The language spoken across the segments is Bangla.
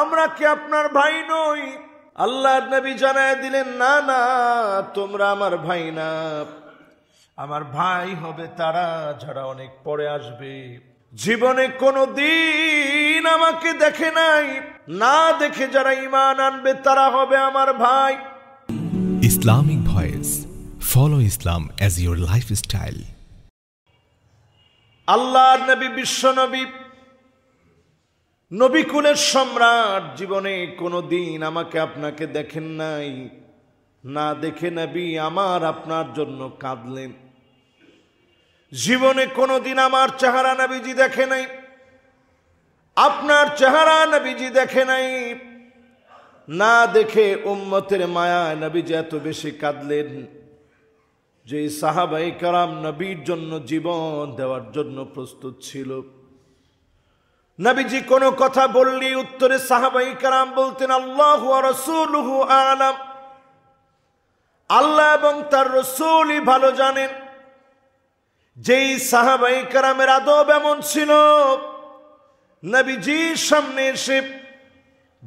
আমরা কি আপনার ভাই নই আল্লাহ নবী জানায় দিলেন না না তোমরা আমার ভাই না আমার ভাই হবে তারা যারা অনেক পরে আসবে জীবনে কোনো দিন আমাকে দেখে নাই না দেখে যারা ইমান আনবে তারা হবে আমার ভাই Islamic voice follow Islam as your style আল্লাহ নবী বিশ্ব নবী নবীকুলের সম্রাট জীবনে কোনো দিন আমাকে আপনাকে দেখেন নাই না দেখে নবী আমার আপনার জন্য কাঁদলেন জীবনে কোনো দিন আমার চেহারা নবীজি দেখে নাই আপনার চেহারা নবীজি দেখে নাই না দেখে উম্মতের মায়া নাবিজি এত বেশি কাঁদলেন যে সাহাবাই কারাম নবীর জন্য জীবন দেওয়ার জন্য প্রস্তুত ছিল নবীজি কোনো কথা বললি উত্তরে সাহাবাই কারাম বলতেন আল্লাহ রসুলহু আলাম আল্লাহ এবং তার রসুলই ভালো জানেন যেই সাহাবাই কারামের আদব এমন ছিল নবীজির সামনে এসে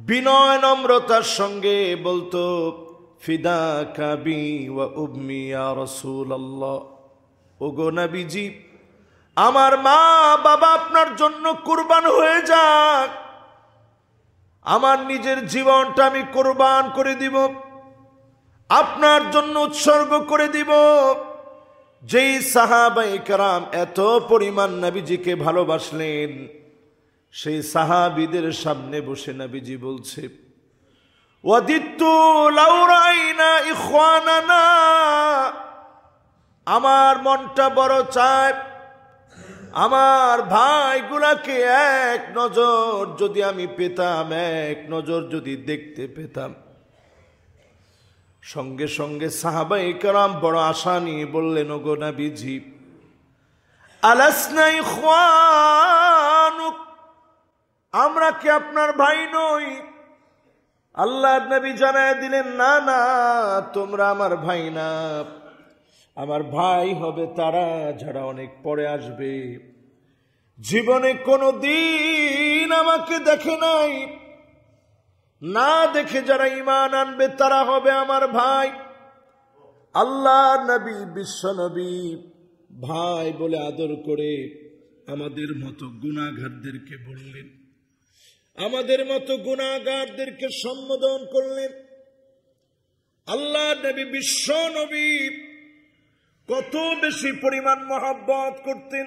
বিনয় নম্রতার সঙ্গে বলতো ফিদা কাবি ওয়া রসুল আল্লাহ ও ওগো নবীজি আমার মা বাবা আপনার জন্য কোরবান হয়ে যাক আমার নিজের জীবনটা আমি কোরবান করে দিব আপনার জন্য উৎসর্গ করে দিব যেই সাহাবাই কারাম এত পরিমাণ নাবিজিকে ভালোবাসলেন সেই সাহাবিদের সামনে বসে নাবিজি বলছে আমার মনটা বড় চায় আমার ভাইগুলাকে এক নজর যদি আমি পেতাম এক নজর যদি দেখতে পেতাম সঙ্গে সঙ্গে সাহাবাই কারাম বড় আশা নিয়ে বললেন ওগো নাবিজি আলাসনাই খোয়ানুক আমরা কি আপনার ভাই নই আল্লাহ নবী জানায় দিলেন না না তোমরা আমার ভাই না আমার ভাই হবে তারা যারা অনেক পরে আসবে জীবনে কোনো দিন আমাকে দেখে নাই না দেখে যারা ইমান আনবে তারা হবে আমার ভাই আল্লাহ নবী বিশ্ব নবী ভাই বলে আদর করে আমাদের মতো গুণাঘাতদেরকে বললেন আমাদের মতো গুণাগারদেরকে সম্বোধন করলেন আল্লাহ নবী বিশ্ব নবী কত বেশি পরিমাণ মহাব্বত করতেন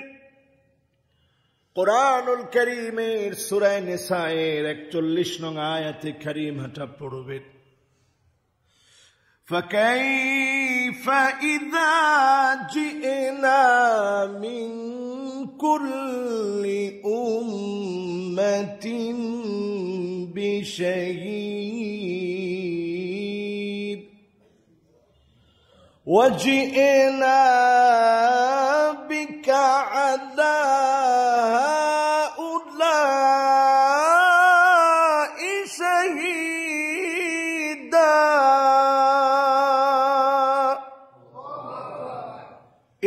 কোরআনুল করিমের সুরায় নিসায়ের একচল্লিশ নং আয়াতে করিমাটা পড়বেন فكيف إذا جئنا من كل أمة بشهيد وجئنا ربك على هؤلاء شهيدا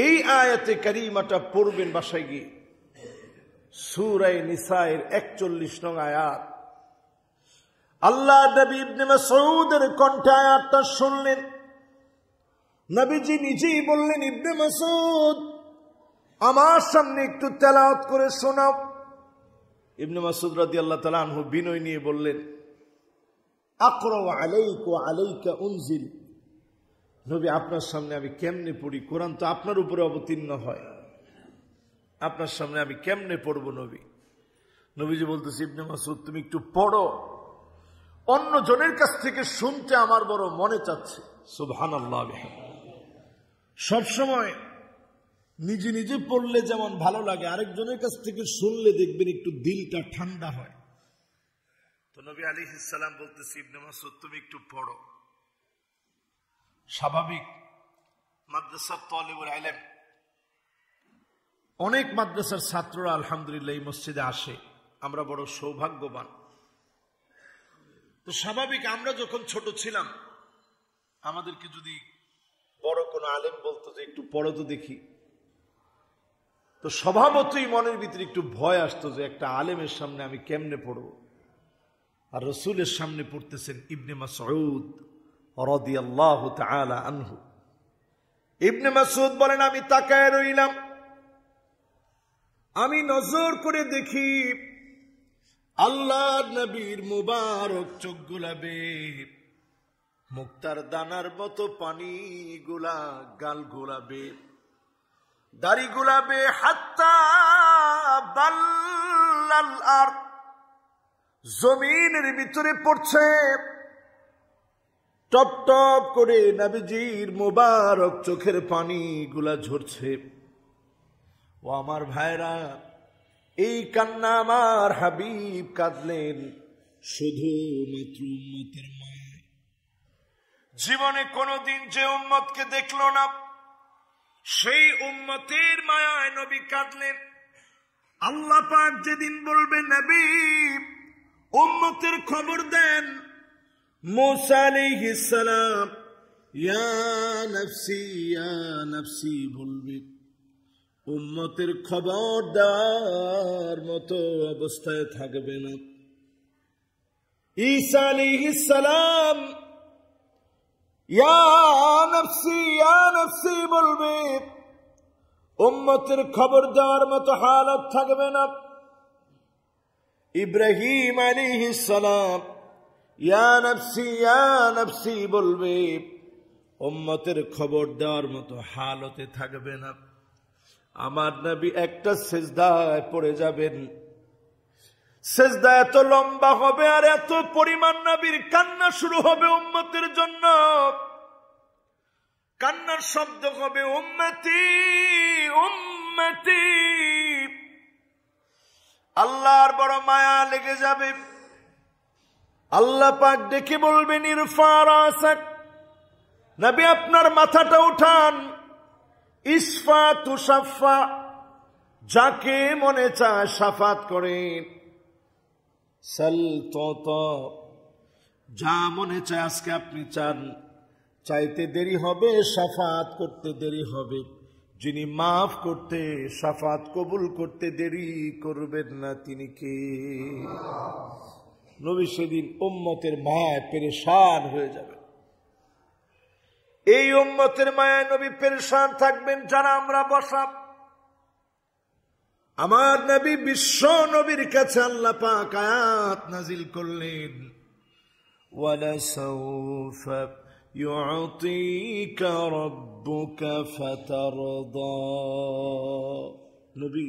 এই আয়াতে কারিমাটা পড়বেন বাসায় গিয়ে সুরাই নিসাইয়ের একচল্লিশ নং আয়াত আল্লাহ নবী ইবনে মাসউদের কণ্ঠে আয়াতটা শুনলেন নবীজি নিজেই বললেন ইবনে মাসউদ আমার সামনে একটু তেলাওত করে শোনাও ইবনে মাসুদ আল্লাহ তালা আনহু বিনয় নিয়ে বললেন আকর আলাইক আলাইকা উনজিল নবী আপনার সামনে আমি কেমনে পড়ি কোরআন তো আপনার উপরে অবতীর্ণ হয় আপনার সামনে আমি কেমনে পড়ব নবী নবীজি বলতেছি ইবনে মাসুদ তুমি একটু পড়ো অন্যজনের কাছ থেকে শুনতে আমার বড় মনে চাচ্ছে সুবহান আল্লাহ সবসময় নিজে নিজে পড়লে যেমন ভালো লাগে আরেকজনের কাছ থেকে শুনলে দেখবেন একটু দিলটা ঠান্ডা হয় তো নবী আলী ইসালাম বলতেছি ইবনে মাসুদ তুমি একটু পড়ো স্বাভাবিক মাদ্রাসার তলেবুল আইলেন অনেক মাদ্রাসার ছাত্ররা আলহামদুলিল্লাহ এই মসজিদে আসে আমরা বড় সৌভাগ্যবান তো স্বাভাবিক আমরা যখন ছোট ছিলাম আমাদেরকে যদি বড় কোনো আলেম বলতো যে একটু পড়ো তো দেখি তো স্বভাবতই মনের ভিতরে একটু ভয় আসতো যে একটা আলেমের সামনে আমি কেমনে পড়ব আর রসুলের সামনে পড়তেছেন ইবনে মাসউদ রদি আল্লাহ তালা আনহু ইবনে মাসুদ বলেন আমি তাকায় রইলাম আমি নজর করে দেখি আল্লাহ নবীর মুবারক চোখ গুলাবে মুক্তার দানার মতো পানি গোলা গাল গোলাবে দাড়ি গুলাবে হাত্তা আর জমিনের ভিতরে পড়ছে টপ টপ করে নাবিজির মোবারক চোখের পানি গুলা ঝরছে ও আমার ভাইরা এই কান্না আমার হাবিব কাঁদলেন শুধু মাত্র উম্মতের মা জীবনে কোনোদিন যে উম্মতকে দেখলো না সেই উম্মতের মায়ায় নবী কাঁদলেন আল্লাহ পাক যেদিন বলবে নবী উম্মতের খবর দেন মোসালাম নফসি বলবে উম্মতের খবর দেওয়ার মতো অবস্থায় থাকবে না ঈসা আলিহিসালাম يا نفسي يا نفسي বলবে উম্মতের খবর দেওয়ার মতো হালত থাকবে না ইব্রাহিম আলাইহিস সালাম ইয়া নফসি ইয়া নফসি বলবে উম্মতের খবর দেওয়ার মতো হালতে থাকবে না আমার নবী একটা সেজদায় পড়ে যাবেন সেজদা এত লম্বা হবে আর এত পরিমাণ নাবির কান্না শুরু হবে উন্মতির জন্য কান্নার শব্দ হবে উন্মতি উন্মতি আল্লাহর বড় মায়া লেগে যাবে আল্লাহ পাক ডেকে বলবেন ইরফার আসাক আপনার মাথাটা উঠান ইসফা তুসাফা যাকে মনে চায় সাফাত করেন যা মনে চায় আজকে আপনি চান চাইতে দেরি হবে সাফাত করতে দেরি হবে যিনি মাফ করতে সাফাত কবুল করতে দেরি করবেন না তিনি কে নবী সেদিন উম্মতের মায় পেরেশান হয়ে যাবে এই উম্মতের মায়া নবী পেরেশান থাকবেন যারা আমরা বসাব আমার নবী বিশ্ব নবীর কাছে আল্লাহ পাক আয়াত নাজিল করলেন ولسوف يعطيك ربك فترضى নবী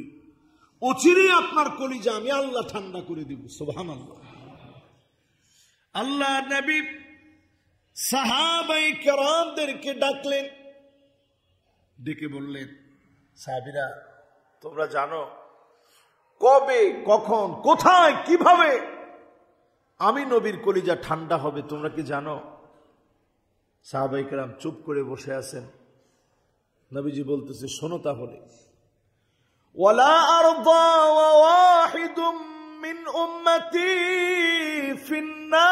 অচিরে আপনার কলিজা আমি আল্লাহ ঠান্ডা করে দিব সোভান আল্লাহ আল্লাহ নবী সাহাবাই কেরামদেরকে ডাকলেন ডেকে বললেন সাহাবিরা তোমরা জানো কবে কখন কোথায় কিভাবে আমি নবীর কলিজা ঠান্ডা হবে তোমরা কি জানো সাহাবাইকার চুপ করে বসে আছেন নবীজি বলতেছে শোনো তাহলে ওলা আর মিন ফিন্না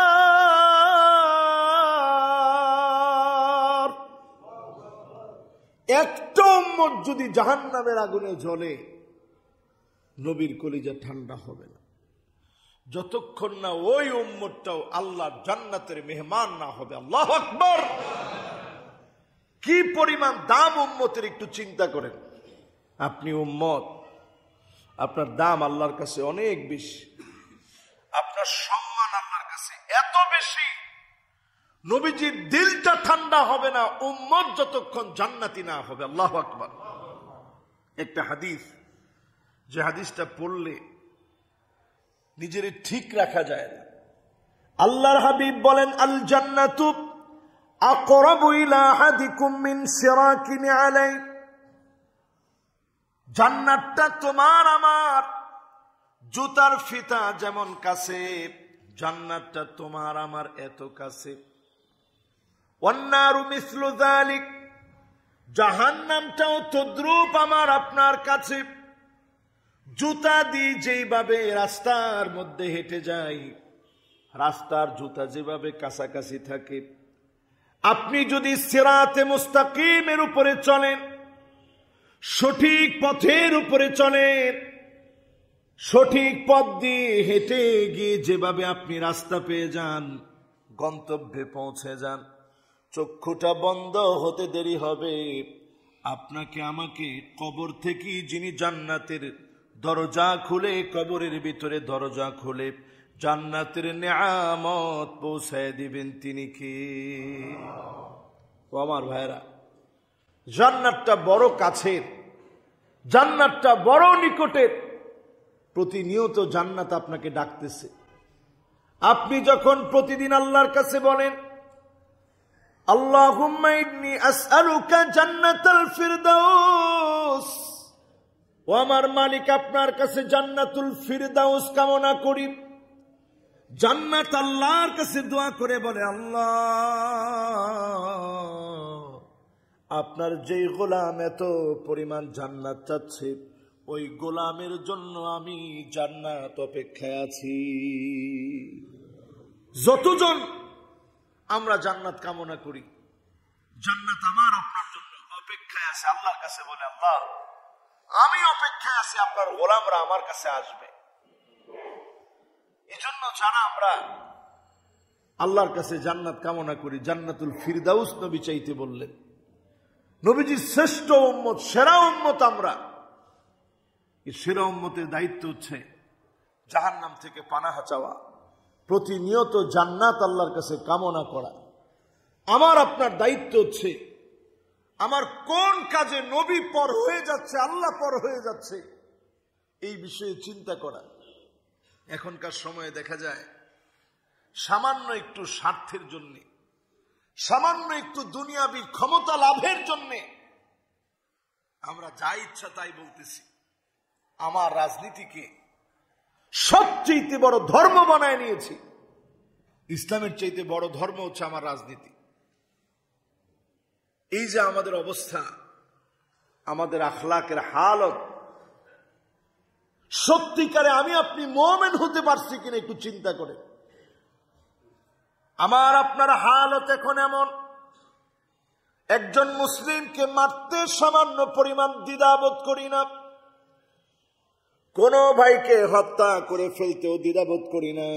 একটা উম্মত যদি জাহান নামের আগুনে জ্বলে নবীর কলিজা ঠান্ডা হবে না যতক্ষণ না ওই উম্মতটাও আল্লাহ জান্নাতের মেহমান না হবে আল্লাহ আকবর কি পরিমাণ দাম উম্মতের একটু চিন্তা করেন আপনি উম্মত আপনার দাম আল্লাহর কাছে অনেক বেশি আপনার সম্মান আল্লাহর কাছে এত বেশি নবীজির দিলটা ঠান্ডা হবে না উম্মত যতক্ষণ জান্নাতি না হবে আল্লাহ আকবর একটা হাদিস যে হাদিসটা পড়লে নিজের ঠিক রাখা যায় না আল্লাহর হাবিব বলেন আল জান্নাতু জান্নাতটা তোমার আমার জুতার ফিতা যেমন কাছে জান্নাতটা তোমার আমার এত কাছে অন্যারু মিসলু জালিক জাহান নামটাও তদ্রুপ আমার আপনার কাছে জুতা দিয়ে যেইভাবে রাস্তার মধ্যে হেঁটে যাই রাস্তার জুতা যেভাবে কাছাকাছি থাকে আপনি যদি সেরাতে মুস্তাকিমের উপরে চলেন সঠিক পথের উপরে চলেন সঠিক পথ দিয়ে হেঁটে গিয়ে যেভাবে আপনি রাস্তা পেয়ে যান গন্তব্যে পৌঁছে যান চক্ষুটা বন্ধ হতে দেরি হবে আপনাকে আমাকে কবর থেকে যিনি জান্নাতের দরজা খুলে কবরের ভিতরে দরজা খুলে জান্নাতের নিয়ামত পৌঁছায় দিবেন তিনি কি আমার ভাইরা জান্নাতটা বড় কাছের জান্নাতটা বড় নিকটের প্রতিনিয়ত জান্নাত আপনাকে ডাকতেছে আপনি যখন প্রতিদিন আল্লাহর কাছে বলেন আমার মালিক আপনার কাছে জান্নাতুল ফিরদাউস কামনা করি জান্নাত আল্লাহর কাছে দোয়া করে বলে আল্লাহ আপনার যেই গোলাম এত পরিমাণ জান্নাত চাচ্ছে ওই গোলামের জন্য আমি জান্নাত অপেক্ষায় আছি যতজন আমরা জান্নাত কামনা করি জান্নাত আমার আপনার জন্য অপেক্ষায় আছে আল্লাহর কাছে বলে আল্লাহ আমি অপেক্ষায় আছি আপনার গোলামরা আমার কাছে আসবে এজন্য যারা আমরা আল্লাহর কাছে জান্নাত কামনা করি জান্নাতুল ফিরদাউস নবী চাইতে বললেন নবীজি শ্রেষ্ঠ উম্মত সেরা উম্মত আমরা সেরা উম্মতের দায়িত্ব হচ্ছে জাহান্নাম থেকে পানাহা চাওয়া প্রতিনিয়ত জান্নাত আল্লাহর কাছে কামনা করা আমার আপনার দায়িত্ব হচ্ছে আমার কোন কাজে নবী পর হয়ে যাচ্ছে আল্লাহ পর হয়ে যাচ্ছে এই বিষয়ে চিন্তা করা এখনকার সময়ে দেখা যায় সামান্য একটু স্বার্থের জন্যে সামান্য একটু দুনিয়াবি ক্ষমতা লাভের জন্যে আমরা যা ইচ্ছা তাই বলতেছি আমার রাজনীতিকে সবচেয়ে বড় ধর্ম বানায় নিয়েছি ইসলামের চাইতে বড় ধর্ম হচ্ছে আমার রাজনীতি এই যে আমাদের অবস্থা আমাদের আখলাকের হালত সত্যিকারে আমি আপনি মোমেন হতে পারছি কিনা একটু চিন্তা করে আমার আপনার হালত এখন এমন একজন মুসলিমকে মারতে সামান্য পরিমাণ দ্বিধাবোধ করি না কোন ভাইকে হত্যা করে ফেলতেও দ্বিধাবোধ করি না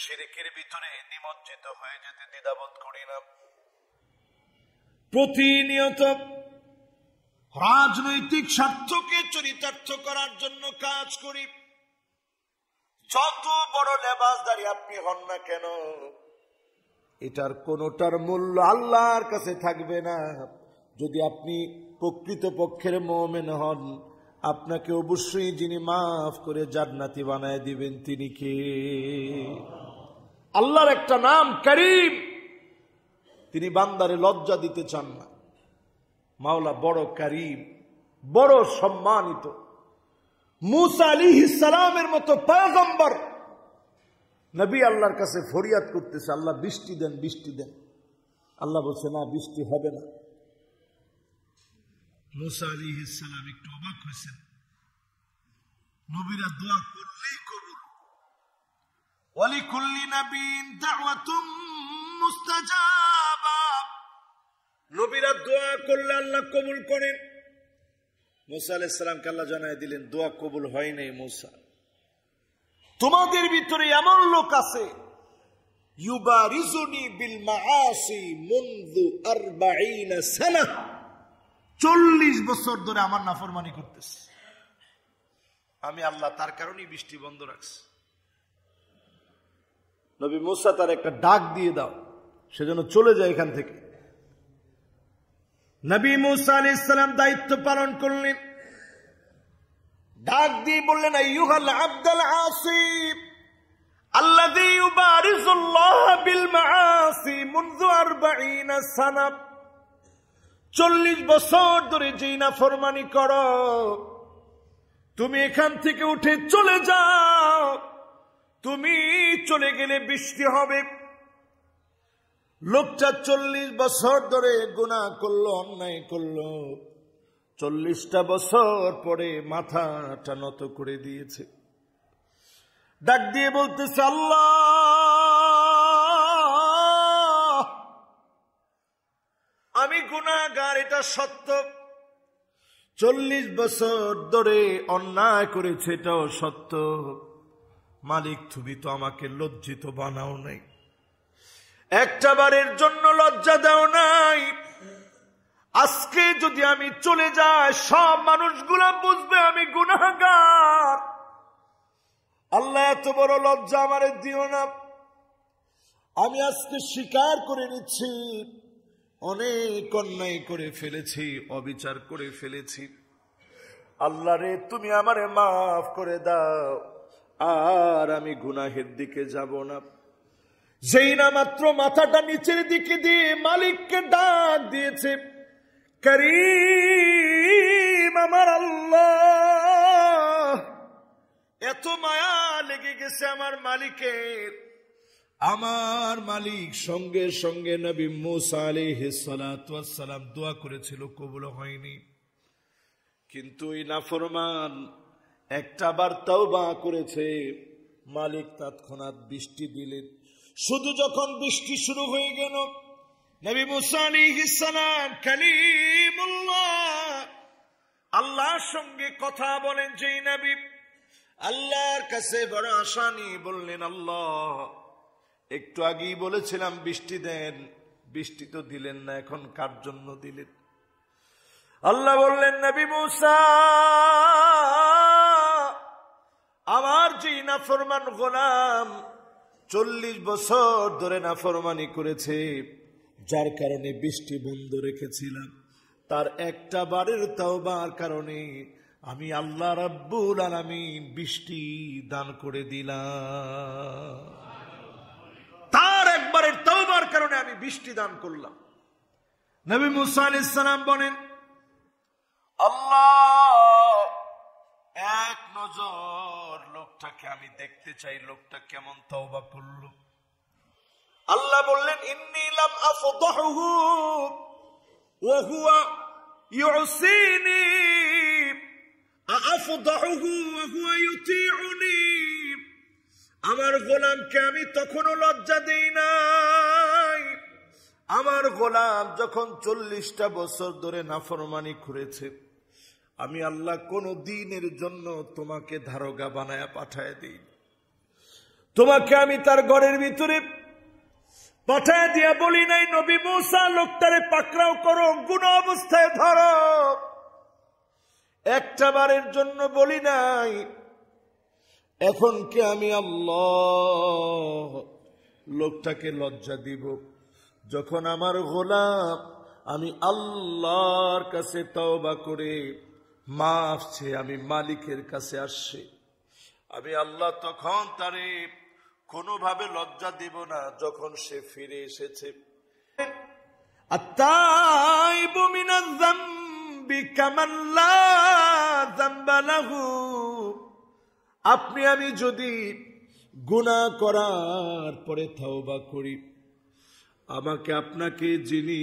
সিরিকের ভিতরে নিমজ্জিত হয়ে যেতে দ্বিধাবোধ করি না প্রতিনিয়ত রাজনৈতিক স্বার্থকে চরিতার্থ করার জন্য কাজ করি যত বড় লেবাসদারি আপনি হন না কেন এটার কোনোটার মূল্য আল্লাহর কাছে থাকবে না যদি আপনি প্রকৃত পক্ষের মোমেন হন আপনাকে অবশ্যই যিনি মাফ করে জান্নাতি বানায় দিবেন তিনি কে আল্লাহর একটা নাম করিম তিনি বান্দারে লজ্জা দিতে চান না মাওলা বড় করিম বড় সম্মানিত মুসা আলী ইসালামের মতো পয়গম্বর নবী আল্লাহর কাছে ফরিয়াদ করতেছে আল্লাহ বৃষ্টি দেন বৃষ্টি দেন আল্লাহ বলছে না বৃষ্টি হবে না মুসা আলী ইসালাম একটু অবাক হয়েছেন নবীরা দোয়া করলেই কবুল ওয়ালি কুল্লি নবীন দাওয়াতুম মুস্তাজাবা নবীরা দোয়া করলে আল্লাহ কবুল করেন মুসা আলাহ সালামকে আল্লাহ জানায় দিলেন দোয়া কবুল হয় নাই মুসা তোমাদের ভিতরে এমন লোক আছে ইউবা রিজুনি বিল মাআসি মুনযু 40 সানা চল্লিশ বছর ধরে আমার নাফরমানি করতেছে আমি আল্লাহ তার কারণেই বৃষ্টি বন্ধ রাখছি নবী মুসা তার একটা ডাক দিয়ে দাও সে যেন চলে যায় এখান থেকে নবী মুসা আলি ইসলাম দায়িত্ব পালন করলেন ডাক দিয়ে বললেন আইয়ুহাল আব্দাল আসিফ আল্লাযী ইউবারিজুল্লাহ বিল মাআসি منذ 40 সানা চল্লিশ বছর ধরে যেই না ফরমানি কর তুমি এখান থেকে উঠে চলে যাও তুমি চলে গেলে বৃষ্টি হবে লোকটা চল্লিশ বছর ধরে গুণা করলো অন্যায় করলো চল্লিশটা বছর পরে মাথাটা নত করে দিয়েছে ডাক দিয়ে বলতেছে আল্লাহ আমি গুণাগার এটা সত্য চল্লিশ বছর ধরে অন্যায় করেছে এটাও সত্য মালিক তুমি তো আমাকে লজ্জিত বানাও নাই একটা বারের জন্য লজ্জা দাও নাই আজকে যদি আমি চলে যাই সব মানুষগুলা বুঝবে আমি গুণাগার আল্লাহ এত বড় লজ্জা আমার দিও না আমি আজকে স্বীকার করে নিচ্ছি অনেক অন্যায় করে ফেলেছি অবিচার করে ফেলেছি আল্লাহ রে তুমি আমারে মাফ করে দাও আর আমি গুনাহের দিকে যাব না যেই না মাত্র মাথাটা নিচের দিকে দিয়ে মালিককে ডাক দিয়েছে করিম আমার আল্লাহ এত মায়া লেগে গেছে আমার মালিকের আমার মালিক সঙ্গে সঙ্গে নবী মুসা সালাম দোয়া করেছিল কবুল হয়নি কিন্তু নাফরমান একটা বার তাও বা করেছে মালিক তৎক্ষণাৎ বৃষ্টি দিলেন শুধু যখন বৃষ্টি শুরু হয়ে গেল নবী মুসা আলিহালাম কালিমুল্লাহ আল্লাহর সঙ্গে কথা বলেন যে নবী আল্লাহর কাছে বড় আসানি বললেন আল্লাহ একটু আগেই বলেছিলাম বৃষ্টি দেন বৃষ্টি তো দিলেন না এখন কার জন্য দিলেন আল্লাহ বললেন নবী মুসা আমার যে নাফরমান গোলাম চল্লিশ বছর ধরে নাফরমানি করেছে যার কারণে বৃষ্টি বন্ধ রেখেছিলাম তার একটা বারের তাওবার কারণে আমি আল্লাহ রাব্বুল আলামিন বৃষ্টি দান করে দিলাম বৃষ্টি দান করলাম নবী মুসাল ইসলাম বলেন আল্লাহ এক নজর লোকটাকে আমি দেখতে চাই লোকটা কেমন তওবা করল আল্লাহ বললেন ইন্নিলাম আফদহু ওয়া হুয়া ইউসিনি আফদহু ওয়া হুয়া ইউতিউনি আমার গোলামকে আমি তখনও লজ্জা দেই না আমার গোলাম যখন চল্লিশটা বছর ধরে নাফরমানি করেছে আমি আল্লাহ কোন দিনের জন্য তোমাকে ধারগা বানায়া পাঠায় দিই তোমাকে আমি তার ঘরের ভিতরে পাঠায় দিয়া বলি নাই নবী মৌসা লোকটারে পাকড়াও করো গুণ অবস্থায় ধর একটা বারের জন্য বলি নাই এখন কি আমি আল্লাহ লোকটাকে লজ্জা দিব যখন আমার গোলাপ আমি আল্লাহর কাছে তওবা করে মাফ আমি মালিকের কাছে আসছে আমি আল্লাহ তখন তারে কোনোভাবে লজ্জা দিব না যখন সে ফিরে এসেছে আপনি আমি যদি গুণা করার পরে থাওবা করি আমাকে আপনাকে যিনি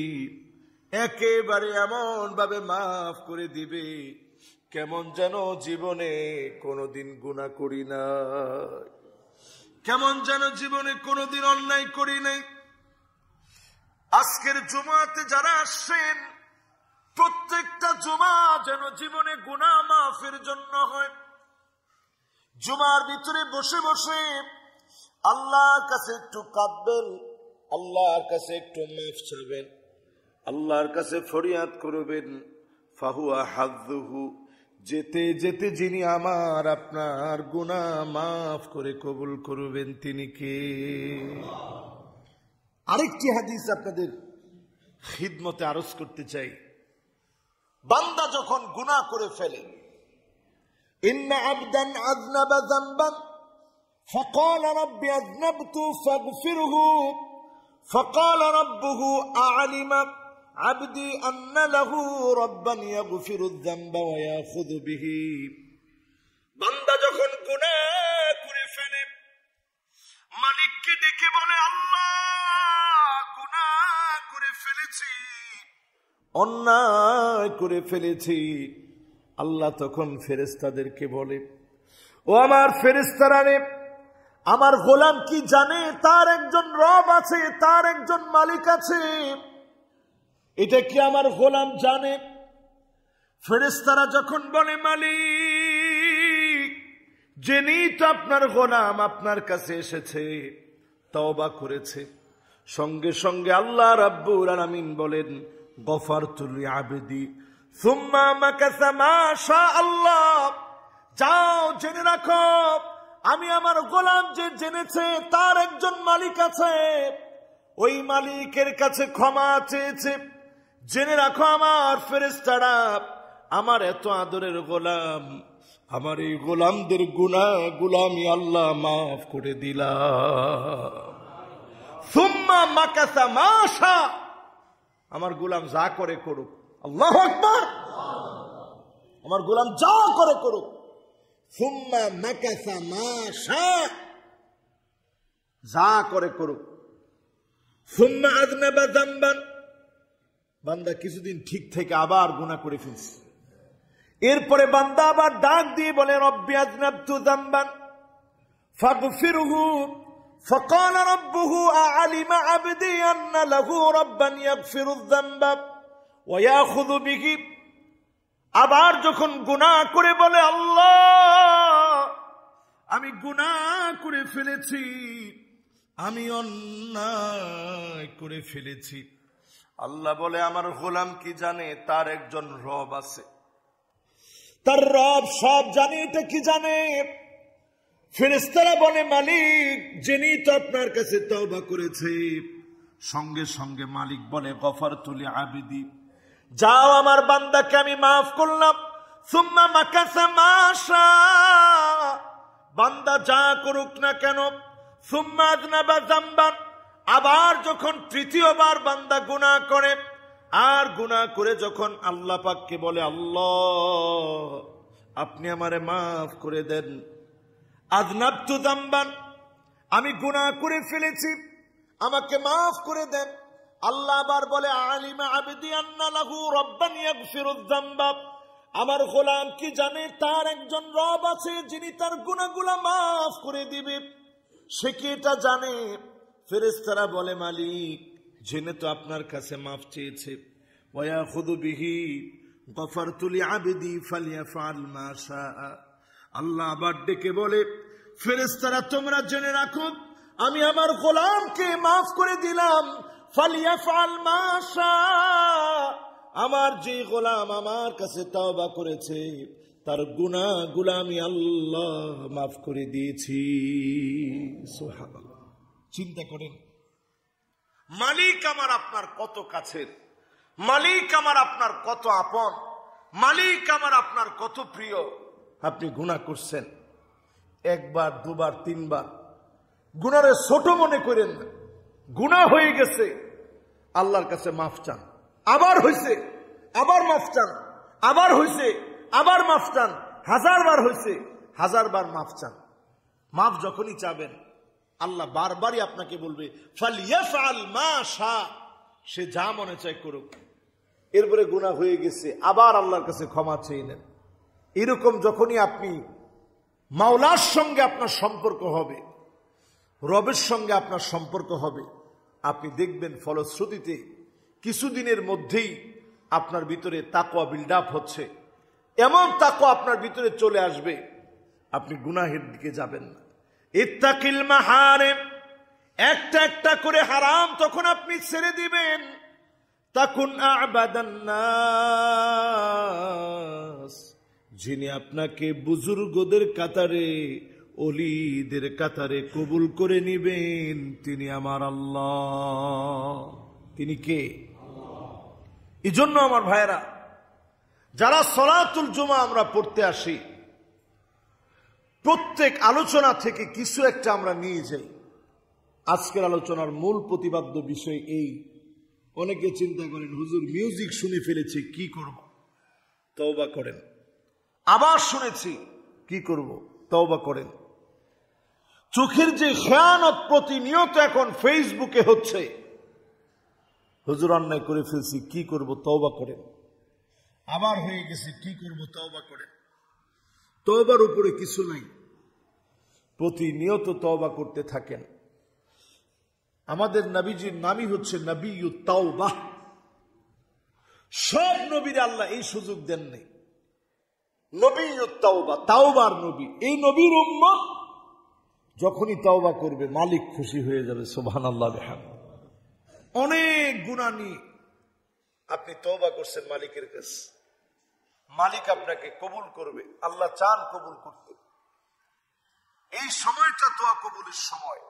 একেবারে এমন ভাবে মাফ করে দিবে কেমন যেন জীবনে কোনোদিন গুণা করি না কেমন যেন জীবনে কোনোদিন অন্যায় করি নাই আজকের জমাতে যারা আসছেন প্রত্যেকটা জমা যেন জীবনে গুণা মাফের জন্য হয় জুমার ভিতরে বসে বসে আল্লাহ কাছে একটু কাঁদবেন আল্লাহর কাছে একটু মাফ চাবেন আল্লাহর কাছে ফরিয়াদ করবেন ফাহুয়া হাজুহু যেতে যেতে যিনি আমার আপনার গুণা মাফ করে কবুল করবেন তিনি কে আরেকটি হাদিস আপনাদের খিদমতে আরজ করতে চাই বান্দা যখন গুণা করে ফেলে ইন্না আবদান فقال ربه أعلم عبدي أن له ربا يغفر الذنب ويأخذ به বান্দা যখন গুণা করে ফেলে মালিককে দেখে বলে আল্লাহ করে ফেলেছি অন্যায় করে ফেলেছি আল্লাহ তখন ফেরেস্তাদেরকে বলে ও আমার ফেরেস্তারা রে আমার গোলাম কি জানে তার একজন রব আছে তার একজন মালিক আছে এটা কি আমার গোলাম জানে ফেরেস্তারা যখন বলে মালিক জেনেই তো আপনার গোলাম আপনার কাছে এসেছে বা করেছে সঙ্গে সঙ্গে আল্লাহ রাব্বুর আলামিন বলেন গফার তুলি আবেদি সুম্মা মাকাসা মা আল্লাহ যাও জেনে রাখো আমি আমার গোলাম যে জেনেছে তার একজন মালিক আছে ওই মালিকের কাছে ক্ষমা চেয়েছে জেনে রাখো আমার ফেরেস্তারা আমার এত আদরের গোলাম আমার এই গোলামদের গুনা গুলামি আল্লাহ মাফ করে দিলাম সুম্মা মাকাসা আমার গোলাম যা করে করুক আল্লাহ আমার গোলাম যা করে করুক সুম্মা মাকাসা মা শাহ যা করে করুক সুম্মা আজনাবা জাম্বান বান্দা কিছুদিন ঠিক থেকে আবার গুণা করে ফেলছে এরপরে বান্দা আবার ডাক দিয়ে বলে রব্বি আজনাব তু জাম্বান ফাগফিরহু রব্বুহু আলিমা أعلم عبدي أن له ربا يغفر الذنب ويأخذ به আবার যখন গুণা করে বলে আল্লাহ আমি গুণা করে ফেলেছি আমি অন্যায় করে ফেলেছি আল্লাহ বলে আমার গোলাম কি জানে তার একজন রব আছে তার রব সব জানে এটা কি জানে ফেরেস্তারা বলে মালিক যিনি তো আপনার কাছে তওবা করেছে সঙ্গে সঙ্গে মালিক বলে গফার তুলে আবিদি যাও আমার বান্দাকে আমি মাফ করলাম সুম্মা মাকাসে মাশা বান্দা যা করুক না কেন সুম্মা আজনাবা জাম্বান আবার যখন তৃতীয়বার বান্দা গুণা করে আর গুণা করে যখন আল্লাহ পাককে বলে আল্লাহ আপনি আমারে মাফ করে দেন আদনাব জাম্বান আমি গুণা করে ফেলেছি আমাকে মাফ করে দেন আল্লাহ আবার বলে আলিমা আবিদি আন্নালাহু রব্বানি ফিরুদ্দাম্বাব আমার গোলাম কি জানে তার একজন রব আছে যিনি তার গুণাগুলা মাফ করে দিবে সে কি এটা জানে ফেরেস্তারা বলে মালিক জেনে তো আপনার কাছে মাফ চেয়েছে ওয়া খুদুবিহি গফার তুলি আবেদি ফালিয়া ফাল মাশা আল্লাহ আবার ডেকে বলে ফেরেস্তারা তোমরা জেনে রাখো আমি আমার গোলামকে মাফ করে দিলাম আমার যে গোলাম আমার কাছে বা করেছে তার গুনা গুলামি আল্লাহ মাফ করে দিয়েছি চিন্তা করেন মালিক আমার আপনার কত কাছের মালিক আমার আপনার কত আপন মালিক আমার আপনার কত প্রিয় আপনি গুণা করছেন একবার দুবার তিনবার গুণারে ছোট মনে করেন না গুণা হয়ে গেছে আল্লাহর কাছে মাফ চান আবার হয়েছে আবার মাফ চান আবার হয়েছে আবার মাফ চান বার হয়েছে হাজারবার মাফ চান মাফ যখনই চাবেন আল্লাহ বারবারই আপনাকে বলবে সে যা মনে চায় করুক এরপরে গুণা হয়ে গেছে আবার আল্লাহর কাছে ক্ষমা চেয়ে নেন এরকম যখনই আপনি মাওলার সঙ্গে আপনার সম্পর্ক হবে রবের সঙ্গে আপনার সম্পর্ক হবে আপনি দেখবেন ফলশ্রুতিতে কিছুদিনের মধ্যেই আপনার ভিতরে তাকোয়া বিল্ড আপ হচ্ছে এমন তাকোয়া আপনার ভিতরে চলে আসবে আপনি গুনাহের দিকে যাবেন না ইত্তাকিল মাহারে একটা একটা করে হারাম তখন আপনি ছেড়ে দিবেন তখন যিনি আপনাকে বুজুর্গদের কাতারে অলিদের কাতারে কবুল করে নিবেন তিনি আমার আল্লাহ তিনি কে এই জন্য আমার ভাইয়েরা যারা সলাতুল জমা আমরা পড়তে আসি প্রত্যেক আলোচনা থেকে কিছু একটা আমরা নিয়ে যাই আজকের আলোচনার মূল প্রতিপাদ্য বিষয় এই অনেকে চিন্তা করেন হুজুর মিউজিক শুনে ফেলেছে কি করব তওবা করেন আবার শুনেছি কি করব তওবা করেন চোখের যে খেয়ানত প্রতিনিয়ত এখন ফেসবুকে হচ্ছে হুজুর অন্যায় করে ফেলছি কি করব তওবা করেন আবার হয়ে গেছে কি করব তওবা করেন তওবার উপরে কিছু নাই প্রতিনিয়ত তওবা করতে থাকেন আমাদের নবীজির নামই হচ্ছে নবী তাওবা সব নবীর আল্লাহ এই সুযোগ দেন নেই নবী তাওবা তাওবার নবী এই নবীর উম্মত যখনই তওবা করবে মালিক খুশি হয়ে যাবে সোভান আল্লাহ অনেক গুণানি আপনি তওবা করছেন মালিকের কাছে মালিক আপনাকে কবুল করবে আল্লাহ চান কবুল করতে এই সময়টা দোয়া কবুলের সময়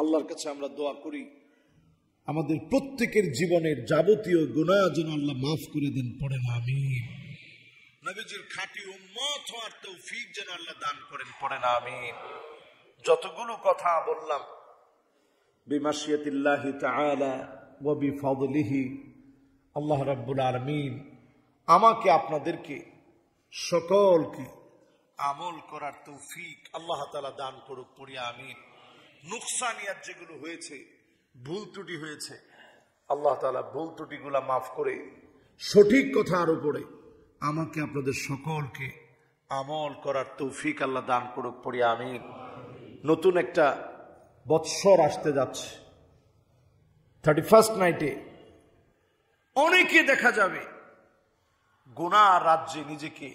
আল্লাহর কাছে আমরা দোয়া করি আমাদের প্রত্যেকের জীবনের যাবতীয় গুণা যেন আল্লাহ মাফ করে দেন পড়েন আমি নবীজির খাঁটি উম্মত হওয়ার তৌফিক যেন আল্লাহ দান করেন পড়েন আমি যতগুলো কথা বললাম বিমাশিয়াতিল্লাহি তাআলা ওয়া বিফাদলিহি আল্লাহ রাব্বুল আলামিন আমাকে আপনাদেরকে সকলকে আমল করার তৌফিক আল্লাহ তালা দান করুক পড়ি আমিন নুকসানিয়াত যেগুলো হয়েছে ভুল ত্রুটি হয়েছে আল্লাহ তালা ভুল ত্রুটিগুলা মাফ করে সঠিক কথা আর উপরে আমাকে আপনাদের সকলকে আমল করার তৌফিক আল্লাহ দান করুক পড়ি আমিন নতুন একটা বৎসর আসতে যাচ্ছে থার্টি ফার্স্ট নাইটে অনেকে দেখা যাবে গোনা রাজ্যে নিজেকে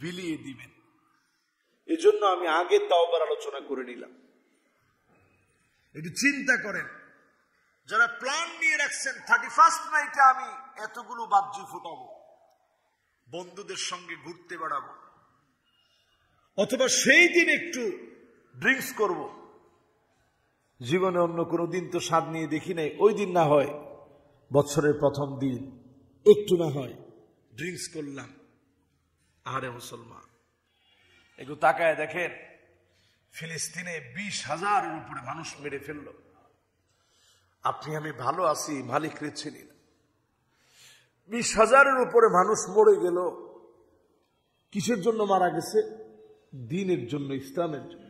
বিলিয়ে দিবেন এজন্য আমি আগে আবার আলোচনা করে নিলাম একটু চিন্তা করেন যারা প্ল্যান নিয়ে রাখছেন থার্টি ফার্স্ট নাইটে আমি এতগুলো বাবজি ফুটাবো বন্ধুদের সঙ্গে ঘুরতে বেড়াবো অথবা সেই দিন একটু ড্রিঙ্কস করব। জীবনে অন্য কোনো দিন তো স্বাদ নিয়ে দেখি নাই ওই দিন না হয় বছরের প্রথম দিন একটু না হয় ড্রিঙ্কস করলাম আরে মুসলমান একটু তাকায় দেখেন ফিলিস্তিনে বিশ হাজারের উপরে মানুষ মেরে ফেলল আপনি আমি ভালো আছি মালিক চিনি না বিশ হাজারের উপরে মানুষ মরে গেল কিসের জন্য মারা গেছে দিনের জন্য ইসলামের জন্য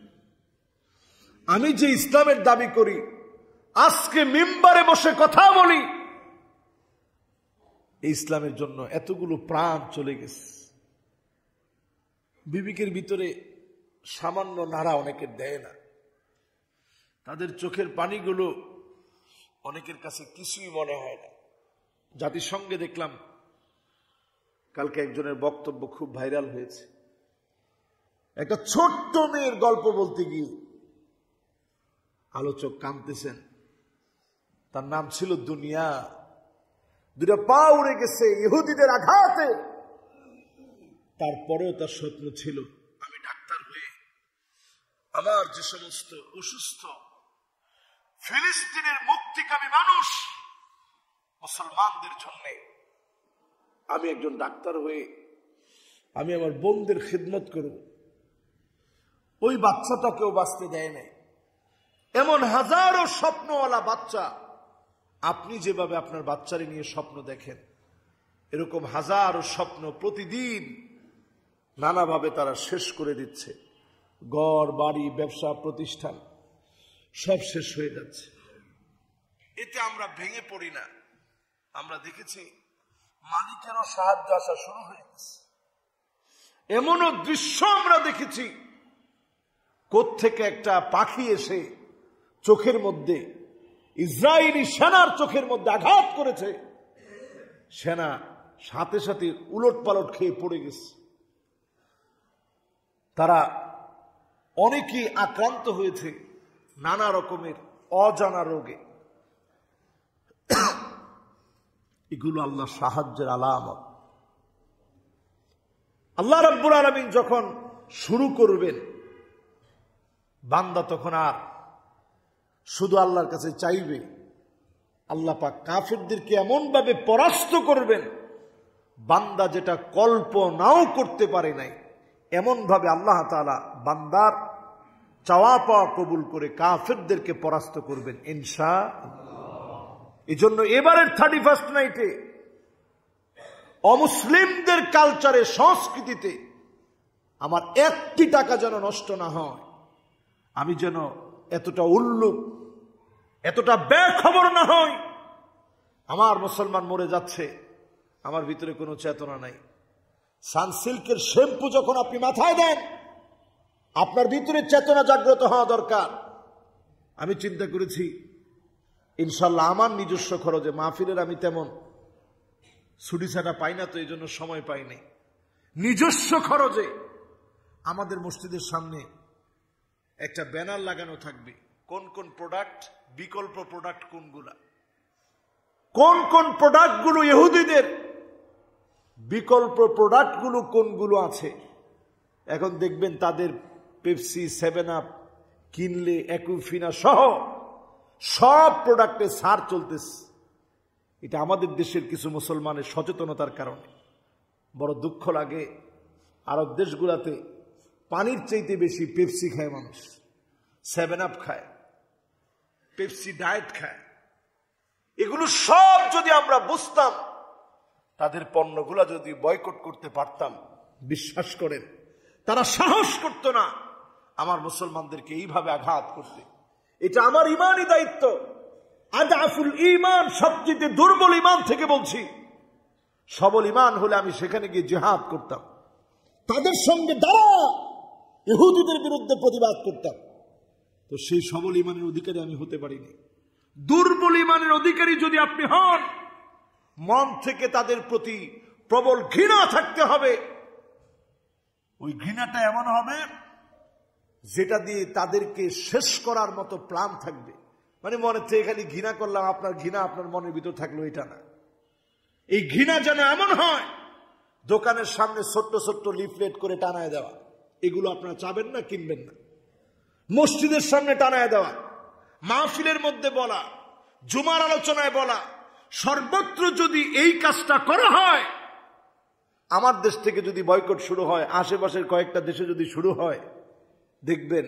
আমি যে ইসলামের দাবি করি আজকে মেম্বারে বসে কথা বলি এই ইসলামের জন্য এতগুলো প্রাণ চলে গেছে বিবেকের ভিতরে সামান্য নাড়া অনেকে দেয় না তাদের চোখের পানিগুলো অনেকের কাছে কিছুই মনে হয় না জাতিসংঘে দেখলাম কালকে একজনের বক্তব্য খুব ভাইরাল হয়েছে একটা ছোট্ট মেয়ের গল্প বলতে গিয়ে আলোচক কাঁদতেছেন তার নাম ছিল দুনিয়া দুটা পা উড়ে গেছে ইহুদিদের আঘাতে তারপরেও তার স্বপ্ন ছিল আমি ডাক্তার হয়ে আমার যে সমস্ত অসুস্থ ফিলিস্তিনের মুক্তিকামী মানুষ মুসলমানদের জন্য আমি একজন ডাক্তার হয়ে আমি আমার বোনদের খিদমত করব ওই বাচ্চাটাকেও বাঁচতে দেয় নাই এমন হাজারো স্বপ্নওয়ালা বাচ্চা আপনি যেভাবে আপনার বাচ্চারে নিয়ে স্বপ্ন দেখেন এরকম হাজারো স্বপ্ন প্রতিদিন নানাভাবে তারা শেষ করে দিচ্ছে গড় বাড়ি ব্যবসা প্রতিষ্ঠান সব শেষ হয়ে যাচ্ছে এতে আমরা ভেঙে পড়ি না আমরা দেখেছি মালিকেরও সাহায্য আসা শুরু হয়ে গেছে এমনও দৃশ্য আমরা দেখেছি কোত্থেকে একটা পাখি এসে চোখের মধ্যে ইসরায়েলি সেনার চোখের মধ্যে আঘাত করেছে সেনা সাথে সাথে উলট পালট খেয়ে পড়ে গেছে তারা অনেকেই আক্রান্ত হয়েছে নানা রকমের অজানা রোগে এগুলো আল্লাহ সাহায্যের আলামত আল্লাহ রব্বুল আলমিন যখন শুরু করবেন বান্দা তখন আর শুধু আল্লাহর কাছে চাইবে আল্লাহ পাক কাফেরদেরকে এমনভাবে পরাস্ত করবেন বান্দা যেটা কল্পনাও করতে পারে নাই এমনভাবে আল্লাহ তালা বান্দার চাওয়া পাওয়া কবুল করে কাফেরদেরকে পরাস্ত করবেন এই এজন্য এবারের থার্টি ফার্স্ট নাইটে অমুসলিমদের কালচারে সংস্কৃতিতে আমার একটি টাকা যেন নষ্ট না হয় আমি যেন এতটা উল্লুক এতটা খবর না হয় আমার মুসলমান মরে যাচ্ছে আমার ভিতরে কোনো চেতনা নাই সানসিল্কের শ্যাম্পু যখন আপনি মাথায় দেন আপনার ভিতরে চেতনা জাগ্রত হওয়া দরকার আমি চিন্তা করেছি ইনশাল্লাহ আমার নিজস্ব খরচে মাহফিলের আমি তেমন ছুটিছাটা পাই না তো এই জন্য সময় পাইনি নিজস্ব খরচে আমাদের মসজিদের সামনে একটা ব্যানার লাগানো থাকবে কোন কোন প্রোডাক্ট বিকল্প প্রোডাক্ট কোনগুলা কোন কোন প্রোডাক্টগুলো ইহুদিদের বিকল্প প্রোডাক্টগুলো কোনগুলো আছে এখন দেখবেন তাদের পেপসি সেভেন আপ কিনলে একুফিনা সহ সব প্রোডাক্টে সার চলতেছে এটা আমাদের দেশের কিছু মুসলমানের সচেতনতার কারণে বড় দুঃখ লাগে আরব দেশগুলাতে পানির চাইতে বেশি পেপসি খায় মানুষ সেভেন আপ খায় পেপসি ডায়েট খায় এগুলো সব যদি আমরা বুঝতাম তাদের পণ্যগুলো যদি বয়কট করতে পারতাম বিশ্বাস করেন তারা সাহস করত না আমার মুসলমানদেরকে এইভাবে আঘাত করতে এটা আমার ইমানই দায়িত্ব আদাফুল ইমান সবচেয়ে দুর্বল ইমান থেকে বলছি সবল ইমান হলে আমি সেখানে গিয়ে জেহাদ করতাম তাদের সঙ্গে দাঁড়া ইহুদিদের বিরুদ্ধে প্রতিবাদ করতাম তো সেই সবল ইমানের অধিকারী আমি হতে পারিনি দুর্বল ইমানের অধিকারী যদি আপনি হন মন থেকে তাদের প্রতি প্রবল ঘৃণা থাকতে হবে ওই ঘৃণাটা এমন হবে যেটা দিয়ে তাদেরকে শেষ করার মতো প্লান থাকবে মানে মনে থেকে খালি ঘৃণা করলাম আপনার ঘৃণা আপনার মনের ভিতর থাকলো এটা না এই ঘৃণা যেন এমন হয় দোকানের সামনে ছোট্ট ছোট্ট লিফলেট করে টানায় দেওয়া এগুলো আপনারা চাবেন না কিনবেন না মসজিদের সামনে টানায় দেওয়া মাহফিলের মধ্যে বলা জুমার আলোচনায় বলা সর্বত্র যদি এই কাজটা করা হয় আমার দেশ থেকে যদি বয়কট শুরু হয় আশেপাশের কয়েকটা দেশে যদি শুরু হয় দেখবেন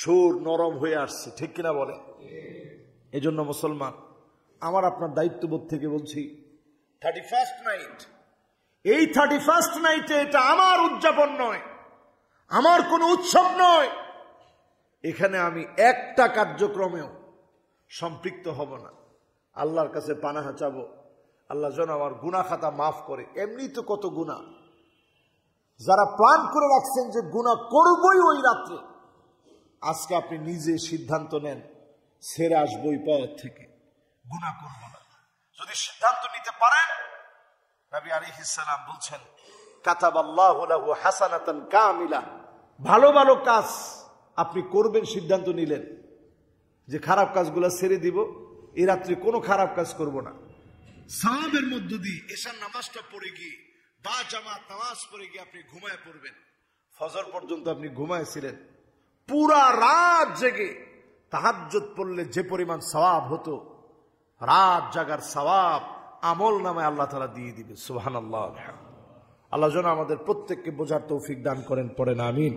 সুর নরম হয়ে আসছে ঠিক কিনা বলে এজন্য মুসলমান আমার আপনার দায়িত্ববোধ থেকে বলছি থার্টি ফার্স্ট নাইট এই থার্টি ফার্স্ট নাইটে এটা আমার উদযাপন নয় আমার কোনো উৎসব নয় এখানে আমি একটা কার্যক্রমেও সম্পৃক্ত হব না আল্লাহর কাছে পানাহা চাবো আল্লাহ যেন আমার গুণা খাতা মাফ করে এমনি তো কত গুণা যারা প্ল্যান করে রাখছেন যে গুণা করবই ওই রাত্রে আজকে আপনি নিজে সিদ্ধান্ত নেন সেরে আসবো ওই পথ থেকে গুণা করব না যদি সিদ্ধান্ত নিতে পারেন নবী আলী ইসালাম বলছেন কাতাবাল্লাহু হাসানাতান কামিলা ভালো ভালো কাজ আপনি করবেন সিদ্ধান্ত নিলেন যে খারাপ কাজগুলো ছেড়ে দিব এ রাত্রে কোনো খারাপ কাজ করব না সাহাবের মধ্য দিয়ে এশার নামাজটা পড়ে গিয়ে বা জামা নামাজ পড়ে গিয়ে আপনি ঘুমায় পড়বেন ফজর পর্যন্ত আপনি ঘুমায়ছিলেন পুরা রাত জেগে তাহাজ্জত পড়লে যে পরিমাণ সবাব হতো রাত জাগার সবাব আমল নামে আল্লাহ তালা দিয়ে দিবে সুহান আল্লাহ আল্লাহ যেন আমাদের প্রত্যেককে বোঝার তৌফিক দান করেন পড়েন আমিন